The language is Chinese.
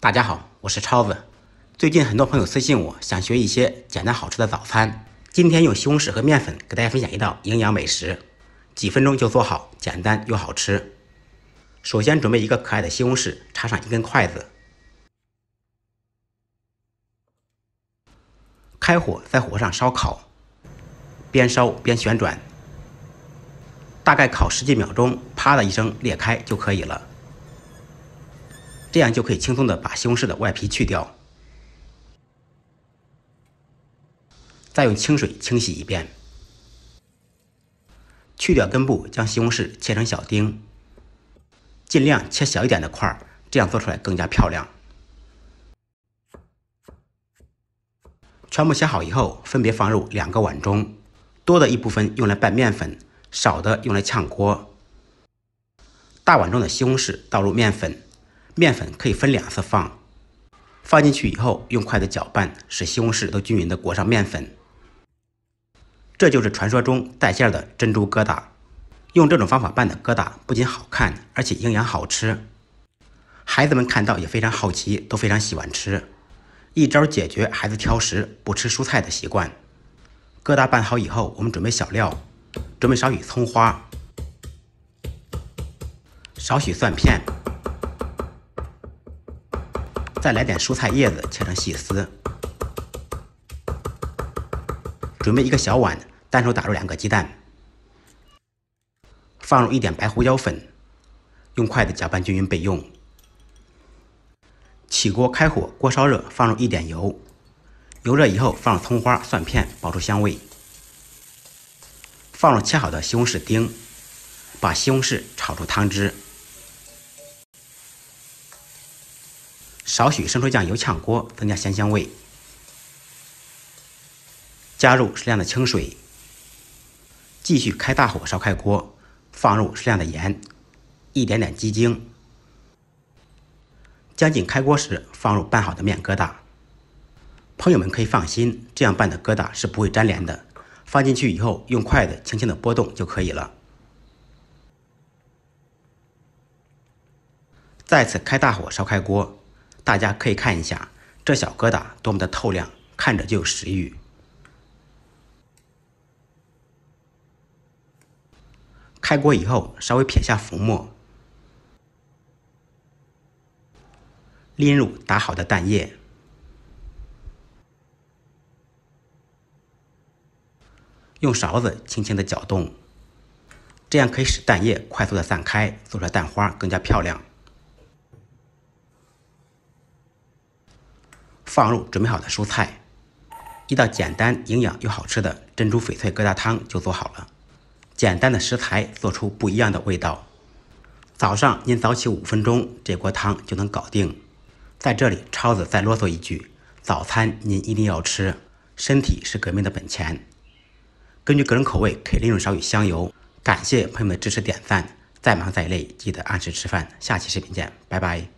大家好，我是超子。最近很多朋友私信我，想学一些简单好吃的早餐。今天用西红柿和面粉给大家分享一道营养美食，几分钟就做好，简单又好吃。首先准备一个可爱的西红柿，插上一根筷子，开火在火上烧烤，边烧边旋转，大概烤十几秒钟，啪的一声裂开就可以了。这样就可以轻松的把西红柿的外皮去掉，再用清水清洗一遍，去掉根部，将西红柿切成小丁，尽量切小一点的块儿，这样做出来更加漂亮。全部切好以后，分别放入两个碗中，多的一部分用来拌面粉，少的用来炝锅。大碗中的西红柿倒入面粉。面粉可以分两次放，放进去以后用筷子搅拌，使西红柿都均匀的裹上面粉。这就是传说中带馅的珍珠疙瘩。用这种方法拌的疙瘩不仅好看，而且营养好吃，孩子们看到也非常好奇，都非常喜欢吃。一招解决孩子挑食不吃蔬菜的习惯。疙瘩拌好以后，我们准备小料，准备少许葱花，少许蒜片。再来点蔬菜叶子，切成细丝。准备一个小碗，单手打入两个鸡蛋，放入一点白胡椒粉，用筷子搅拌均匀备用。起锅开火，锅烧热，放入一点油，油热以后放入葱花、蒜片，爆出香味。放入切好的西红柿丁，把西红柿炒出汤汁。少许生抽酱油炝锅，增加鲜香味。加入适量的清水，继续开大火烧开锅，放入适量的盐，一点点鸡精。将近开锅时，放入拌好的面疙瘩。朋友们可以放心，这样拌的疙瘩是不会粘连的。放进去以后，用筷子轻轻的拨动就可以了。再次开大火烧开锅。大家可以看一下这小疙瘩多么的透亮，看着就有食欲。开锅以后，稍微撇下浮沫，淋入打好的蛋液，用勺子轻轻的搅动，这样可以使蛋液快速的散开，做出蛋花更加漂亮。放入准备好的蔬菜，一道简单、营养又好吃的珍珠翡翠疙瘩汤就做好了。简单的食材做出不一样的味道。早上您早起五分钟，这锅汤就能搞定。在这里，超子再啰嗦一句：早餐您一定要吃，身体是革命的本钱。根据个人口味，可以利用少许香油。感谢朋友们的支持点赞。再忙再累，记得按时吃饭。下期视频见，拜拜。